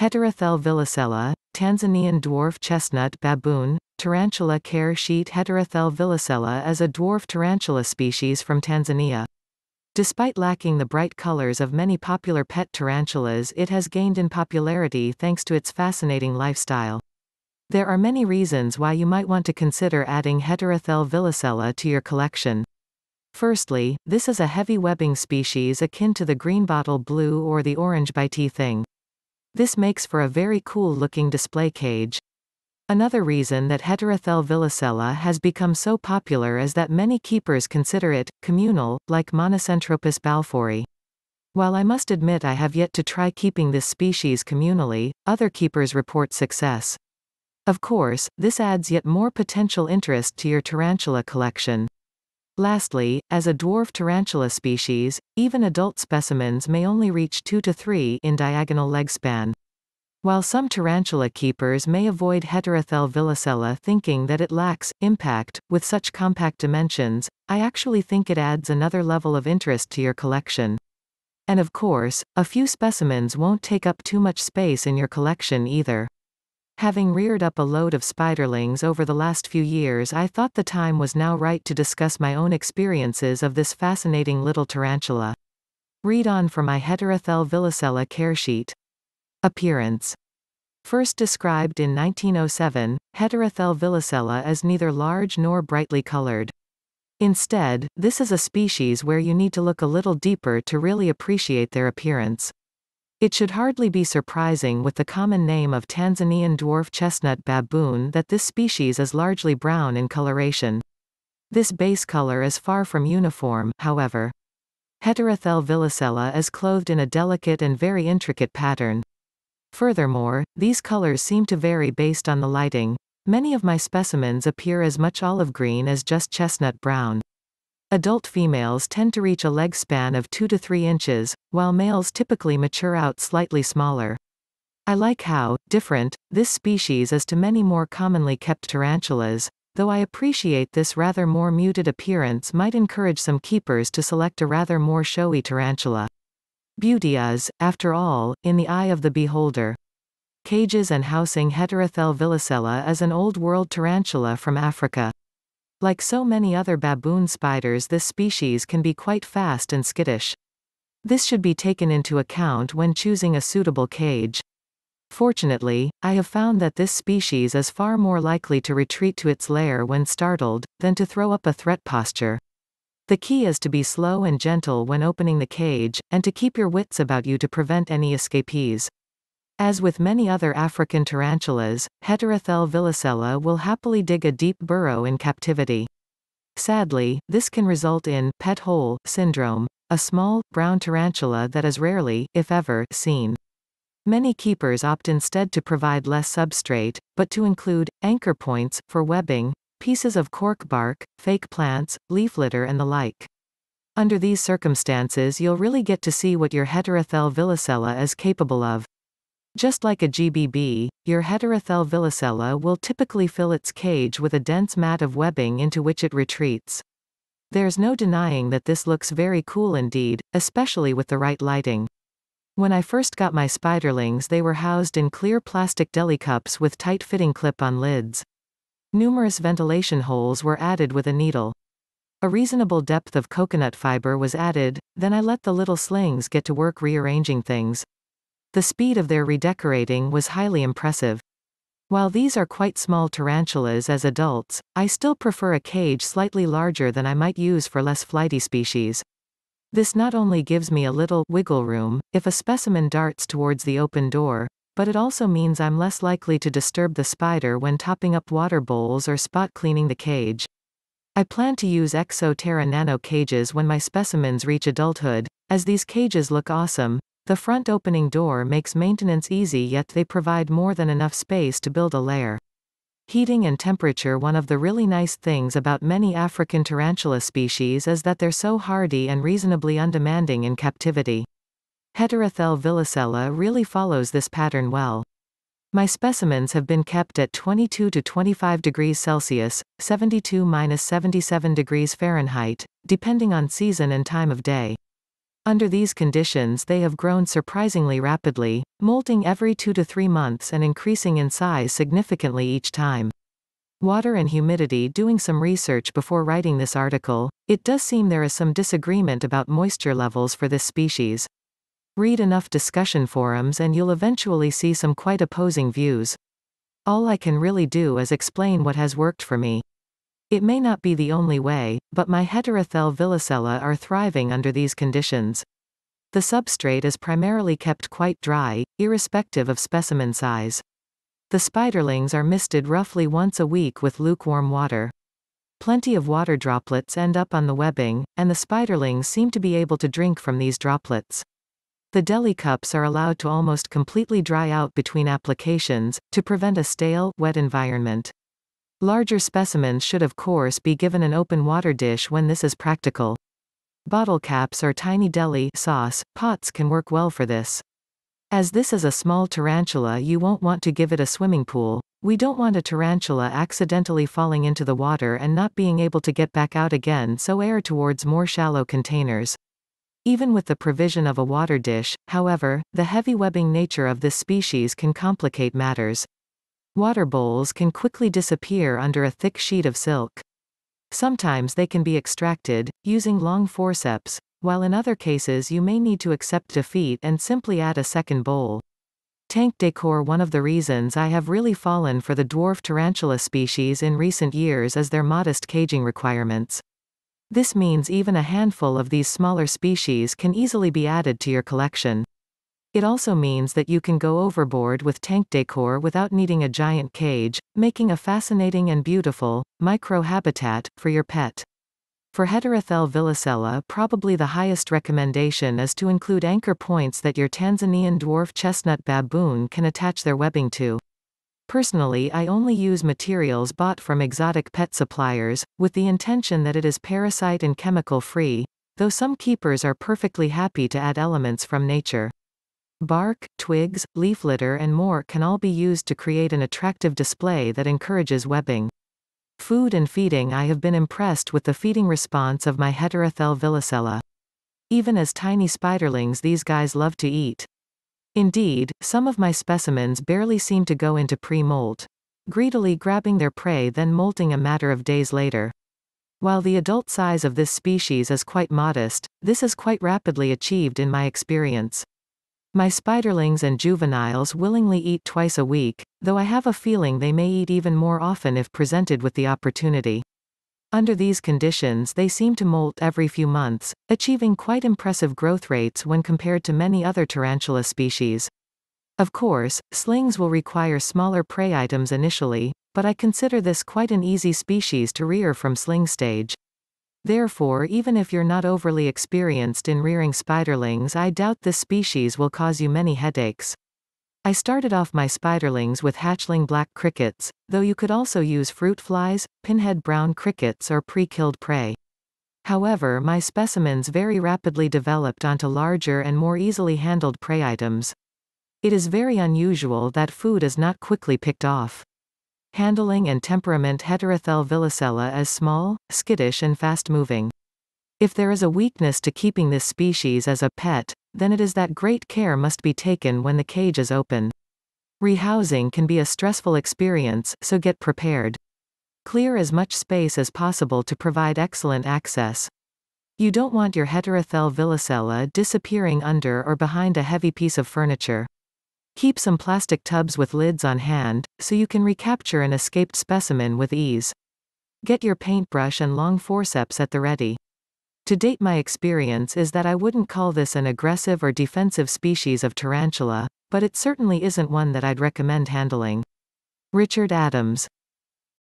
Heterothel villicella, Tanzanian dwarf chestnut baboon, Tarantula care sheet Heterothel villicella is a dwarf tarantula species from Tanzania. Despite lacking the bright colors of many popular pet tarantulas it has gained in popularity thanks to its fascinating lifestyle. There are many reasons why you might want to consider adding Heterothel villicella to your collection. Firstly, this is a heavy webbing species akin to the greenbottle blue or the orange bitey thing. This makes for a very cool looking display cage. Another reason that Heterothel villicella has become so popular is that many keepers consider it communal, like Monocentropus balfouri. While I must admit I have yet to try keeping this species communally, other keepers report success. Of course, this adds yet more potential interest to your tarantula collection. Lastly, as a dwarf tarantula species, even adult specimens may only reach 2 to 3 in diagonal leg span. While some tarantula keepers may avoid Heterothel villicella thinking that it lacks impact with such compact dimensions, I actually think it adds another level of interest to your collection. And of course, a few specimens won't take up too much space in your collection either. Having reared up a load of spiderlings over the last few years I thought the time was now right to discuss my own experiences of this fascinating little tarantula. Read on for my Heterothel villicella care sheet. Appearance. First described in 1907, Heterothel villicella is neither large nor brightly colored. Instead, this is a species where you need to look a little deeper to really appreciate their appearance. It should hardly be surprising with the common name of Tanzanian dwarf chestnut baboon that this species is largely brown in coloration. This base color is far from uniform, however. Heterothel villicella is clothed in a delicate and very intricate pattern. Furthermore, these colors seem to vary based on the lighting. Many of my specimens appear as much olive green as just chestnut brown. Adult females tend to reach a leg span of 2 to 3 inches, while males typically mature out slightly smaller. I like how different this species is to many more commonly kept tarantulas, though I appreciate this rather more muted appearance might encourage some keepers to select a rather more showy tarantula. Beauty is, after all, in the eye of the beholder. Cages and housing Heterothelvillicella is an old-world tarantula from Africa. Like so many other baboon spiders this species can be quite fast and skittish. This should be taken into account when choosing a suitable cage. Fortunately, I have found that this species is far more likely to retreat to its lair when startled, than to throw up a threat posture. The key is to be slow and gentle when opening the cage, and to keep your wits about you to prevent any escapees. As with many other African tarantulas, Heterothel villicella will happily dig a deep burrow in captivity. Sadly, this can result in pet hole syndrome, a small, brown tarantula that is rarely, if ever, seen. Many keepers opt instead to provide less substrate, but to include anchor points for webbing, pieces of cork bark, fake plants, leaf litter, and the like. Under these circumstances, you'll really get to see what your Heterothel villicella is capable of. Just like a GBB, your Heterothel villicella will typically fill its cage with a dense mat of webbing into which it retreats. There's no denying that this looks very cool indeed, especially with the right lighting. When I first got my spiderlings they were housed in clear plastic deli cups with tight-fitting clip-on lids. Numerous ventilation holes were added with a needle. A reasonable depth of coconut fiber was added, then I let the little slings get to work rearranging things. The speed of their redecorating was highly impressive. While these are quite small tarantulas as adults, I still prefer a cage slightly larger than I might use for less flighty species. This not only gives me a little wiggle room if a specimen darts towards the open door, but it also means I'm less likely to disturb the spider when topping up water bowls or spot cleaning the cage. I plan to use Exoterra nano cages when my specimens reach adulthood, as these cages look awesome, the front opening door makes maintenance easy yet they provide more than enough space to build a lair. Heating and temperature One of the really nice things about many African tarantula species is that they're so hardy and reasonably undemanding in captivity. Heterothel villicella really follows this pattern well. My specimens have been kept at 22 to 25 degrees Celsius, 72 minus 77 degrees Fahrenheit, depending on season and time of day. Under these conditions they have grown surprisingly rapidly, molting every 2 to 3 months and increasing in size significantly each time. Water and humidity Doing some research before writing this article, it does seem there is some disagreement about moisture levels for this species. Read enough discussion forums and you'll eventually see some quite opposing views. All I can really do is explain what has worked for me. It may not be the only way, but my heterothel villicella are thriving under these conditions. The substrate is primarily kept quite dry, irrespective of specimen size. The spiderlings are misted roughly once a week with lukewarm water. Plenty of water droplets end up on the webbing, and the spiderlings seem to be able to drink from these droplets. The deli cups are allowed to almost completely dry out between applications, to prevent a stale, wet environment. Larger specimens should of course be given an open water dish when this is practical. Bottle caps or tiny deli sauce pots can work well for this. As this is a small tarantula you won't want to give it a swimming pool. We don't want a tarantula accidentally falling into the water and not being able to get back out again so air towards more shallow containers. Even with the provision of a water dish, however, the heavy webbing nature of this species can complicate matters. Water bowls can quickly disappear under a thick sheet of silk. Sometimes they can be extracted, using long forceps, while in other cases you may need to accept defeat and simply add a second bowl. Tank decor One of the reasons I have really fallen for the dwarf tarantula species in recent years is their modest caging requirements. This means even a handful of these smaller species can easily be added to your collection. It also means that you can go overboard with tank decor without needing a giant cage, making a fascinating and beautiful, micro habitat for your pet. For Heterothel villicella probably the highest recommendation is to include anchor points that your Tanzanian dwarf chestnut baboon can attach their webbing to. Personally I only use materials bought from exotic pet suppliers, with the intention that it is parasite and chemical free, though some keepers are perfectly happy to add elements from nature. Bark, twigs, leaf litter and more can all be used to create an attractive display that encourages webbing. Food and feeding I have been impressed with the feeding response of my Heterothel villicella. Even as tiny spiderlings these guys love to eat. Indeed, some of my specimens barely seem to go into pre-molt. Greedily grabbing their prey then molting a matter of days later. While the adult size of this species is quite modest, this is quite rapidly achieved in my experience. My spiderlings and juveniles willingly eat twice a week, though I have a feeling they may eat even more often if presented with the opportunity. Under these conditions they seem to molt every few months, achieving quite impressive growth rates when compared to many other tarantula species. Of course, slings will require smaller prey items initially, but I consider this quite an easy species to rear from sling stage. Therefore even if you're not overly experienced in rearing spiderlings I doubt this species will cause you many headaches. I started off my spiderlings with hatchling black crickets, though you could also use fruit flies, pinhead brown crickets or pre-killed prey. However my specimens very rapidly developed onto larger and more easily handled prey items. It is very unusual that food is not quickly picked off. Handling and temperament Heterothel villicella is small, skittish and fast-moving. If there is a weakness to keeping this species as a pet, then it is that great care must be taken when the cage is open. Rehousing can be a stressful experience, so get prepared. Clear as much space as possible to provide excellent access. You don't want your Heterothel villicella disappearing under or behind a heavy piece of furniture. Keep some plastic tubs with lids on hand, so you can recapture an escaped specimen with ease. Get your paintbrush and long forceps at the ready. To date my experience is that I wouldn't call this an aggressive or defensive species of tarantula, but it certainly isn't one that I'd recommend handling. Richard Adams